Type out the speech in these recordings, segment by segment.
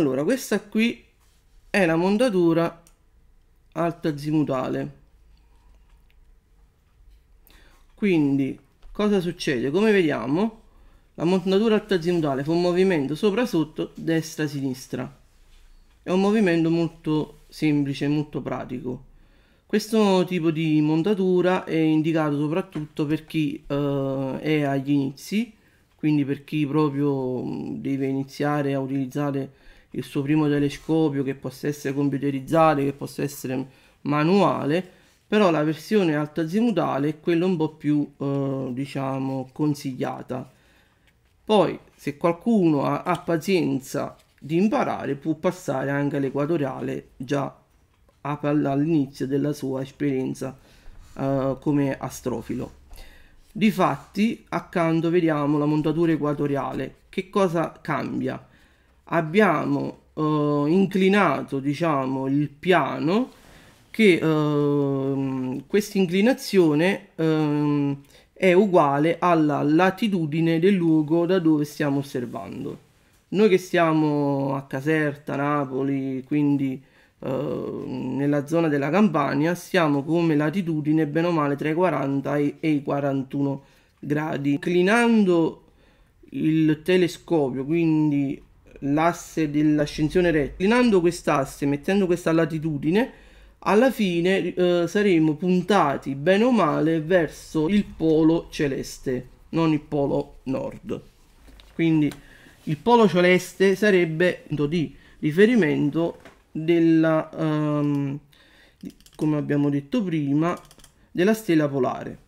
allora questa qui è la montatura alta zimutale quindi cosa succede come vediamo la montatura alta zimutale fa un movimento sopra sotto destra sinistra è un movimento molto semplice molto pratico questo tipo di montatura è indicato soprattutto per chi eh, è agli inizi quindi per chi proprio mm, deve iniziare a utilizzare il suo primo telescopio che possa essere computerizzato, che possa essere manuale, però la versione alta altazimutale è quella un po' più eh, diciamo consigliata. Poi se qualcuno ha, ha pazienza di imparare può passare anche all'equatoriale già all'inizio della sua esperienza uh, come astrofilo. Difatti, accanto vediamo la montatura equatoriale. Che cosa cambia? abbiamo eh, inclinato diciamo il piano che eh, questa inclinazione eh, è uguale alla latitudine del luogo da dove stiamo osservando. Noi che siamo a Caserta, Napoli, quindi ehm, nella zona della Campania, siamo come latitudine bene o male tra i 40 e, e i 41 gradi. Inclinando il telescopio, quindi l'asse dell'ascensione retto, inclinando quest'asse, mettendo questa latitudine, alla fine eh, saremo puntati bene o male verso il polo celeste, non il polo nord. Quindi il polo celeste sarebbe il di riferimento della, um, come abbiamo detto prima, della stella polare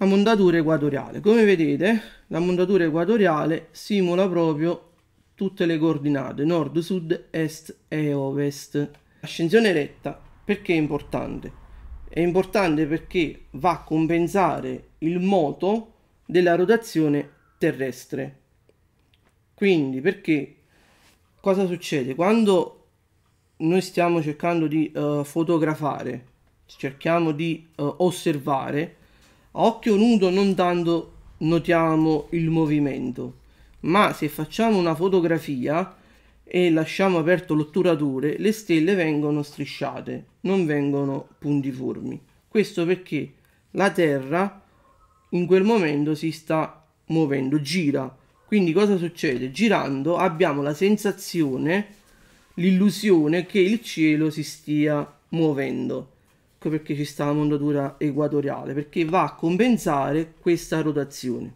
la mondatura equatoriale. Come vedete la mondatura equatoriale simula proprio tutte le coordinate nord, sud, est e ovest. Ascensione retta perché è importante? È importante perché va a compensare il moto della rotazione terrestre. Quindi perché cosa succede? Quando noi stiamo cercando di uh, fotografare, cerchiamo di uh, osservare, a occhio nudo non tanto notiamo il movimento, ma se facciamo una fotografia e lasciamo aperto l'otturatore le stelle vengono strisciate, non vengono puntiformi. Questo perché la Terra in quel momento si sta muovendo, gira. Quindi cosa succede? Girando abbiamo la sensazione, l'illusione che il cielo si stia muovendo ecco perché ci sta la montatura equatoriale, perché va a compensare questa rotazione.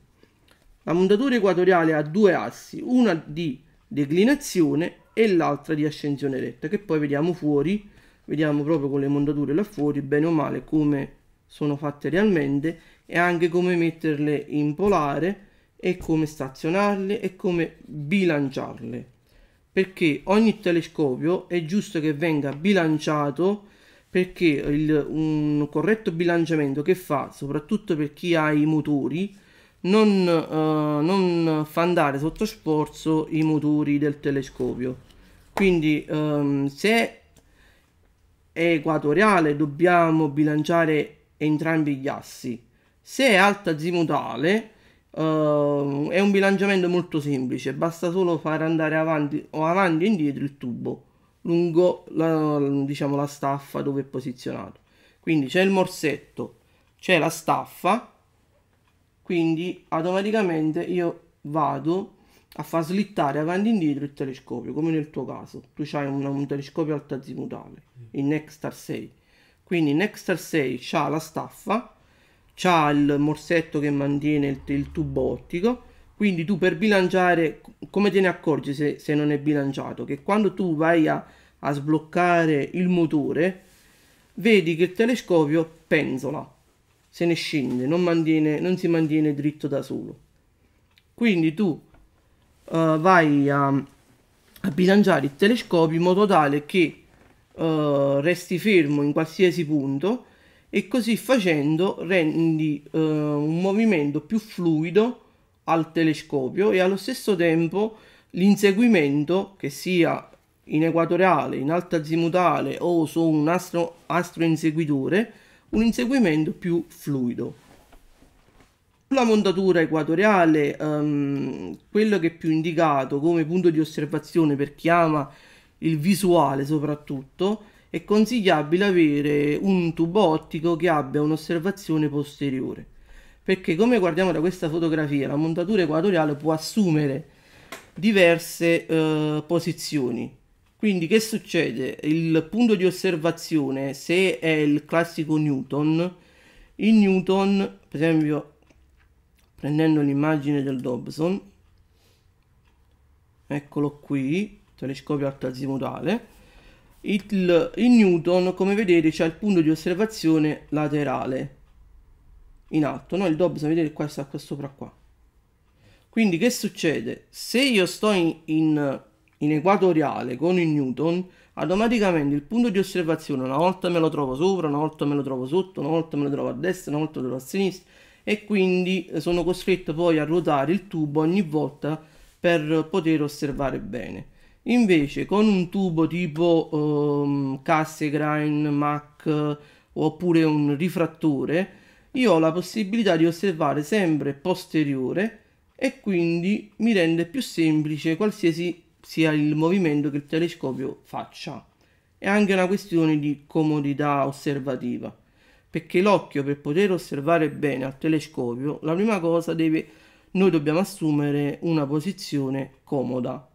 La montatura equatoriale ha due assi, una di declinazione e l'altra di ascensione retta, che poi vediamo fuori, vediamo proprio con le montature là fuori, bene o male, come sono fatte realmente e anche come metterle in polare e come stazionarle e come bilanciarle perché ogni telescopio è giusto che venga bilanciato perché il, un corretto bilanciamento che fa, soprattutto per chi ha i motori, non, eh, non fa andare sotto sforzo i motori del telescopio. Quindi ehm, se è equatoriale dobbiamo bilanciare entrambi gli assi, se è alta zimutale Uh, è un bilanciamento molto semplice, basta solo far andare avanti o avanti e indietro il tubo lungo la, diciamo, la staffa dove è posizionato. Quindi c'è il morsetto, c'è la staffa, quindi automaticamente io vado a far slittare avanti e indietro il telescopio, come nel tuo caso. Tu hai un, un telescopio altazimutale, il Nextar 6. Quindi il Nextar 6 ha la staffa, ha il morsetto che mantiene il, il tubo ottico, quindi tu per bilanciare, come te ne accorgi se, se non è bilanciato? Che quando tu vai a, a sbloccare il motore, vedi che il telescopio penzola, se ne scende, non, mantiene, non si mantiene dritto da solo. Quindi tu uh, vai a, a, bilanciare il telescopio in modo tale che uh, resti fermo in qualsiasi punto e così facendo rendi uh, un movimento più fluido al telescopio e allo stesso tempo l'inseguimento, che sia in equatoriale, in alta azimutale o su un astro, astro inseguitore, un inseguimento più fluido. Sulla montatura equatoriale, um, quello che è più indicato come punto di osservazione per chi ama il visuale soprattutto, è consigliabile avere un tubo ottico che abbia un'osservazione posteriore perché come guardiamo da questa fotografia la montatura equatoriale può assumere diverse eh, posizioni quindi che succede? Il punto di osservazione, se è il classico Newton, in Newton, per esempio, prendendo l'immagine del Dobson, eccolo qui, telescopio altazimutale, il, il Newton, come vedete, c'è il punto di osservazione laterale in alto, no? Il DOB bisogna vedere qua sta qua sopra qua. Quindi che succede? Se io sto in, in, in equatoriale con il Newton, automaticamente il punto di osservazione una volta me lo trovo sopra, una volta me lo trovo sotto, una volta me lo trovo a destra, una volta me lo trovo a sinistra e quindi sono costretto poi a ruotare il tubo ogni volta per poter osservare bene. Invece con un tubo tipo um, Cassegrain, Mac oppure un rifrattore io ho la possibilità di osservare sempre posteriore e quindi mi rende più semplice qualsiasi sia il movimento che il telescopio faccia. È anche una questione di comodità osservativa, perché l'occhio per poter osservare bene al telescopio, la prima cosa deve noi dobbiamo assumere una posizione comoda,